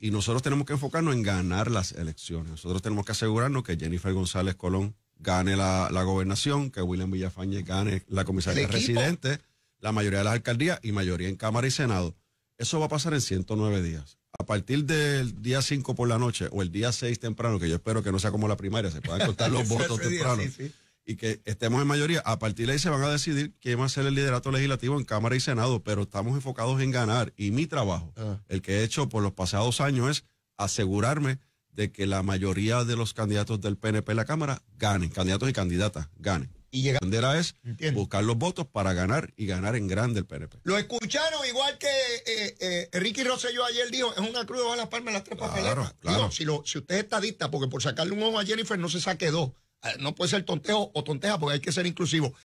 Y nosotros tenemos que enfocarnos en ganar las elecciones. Nosotros tenemos que asegurarnos que Jennifer González Colón gane la, gobernación, que William Villafañe gane la comisaría residente, la mayoría de las alcaldías y mayoría en Cámara y Senado. Eso va a pasar en 109 días. A partir del día 5 por la noche o el día 6 temprano, que yo espero que no sea como la primaria, se puedan contar los votos temprano y que estemos en mayoría. A partir de ahí se van a decidir quién va a ser el liderato legislativo en Cámara y Senado, pero estamos enfocados en ganar. Y mi trabajo, ah. el que he hecho por los pasados años, es asegurarme de que la mayoría de los candidatos del PNP en la Cámara ganen, candidatos y candidatas ganen. Y llegar. La bandera es buscar los votos para ganar y ganar en grande el PNP. Lo escucharon igual que eh, eh, Ricky Rosselló ayer dijo, es una cruz de las palmas las tres claro, Claro. si, si usted es estadista, porque por sacarle un ojo a Jennifer no se saque dos. Ah, no puede ser tonteo o tonteja porque hay que ser inclusivo.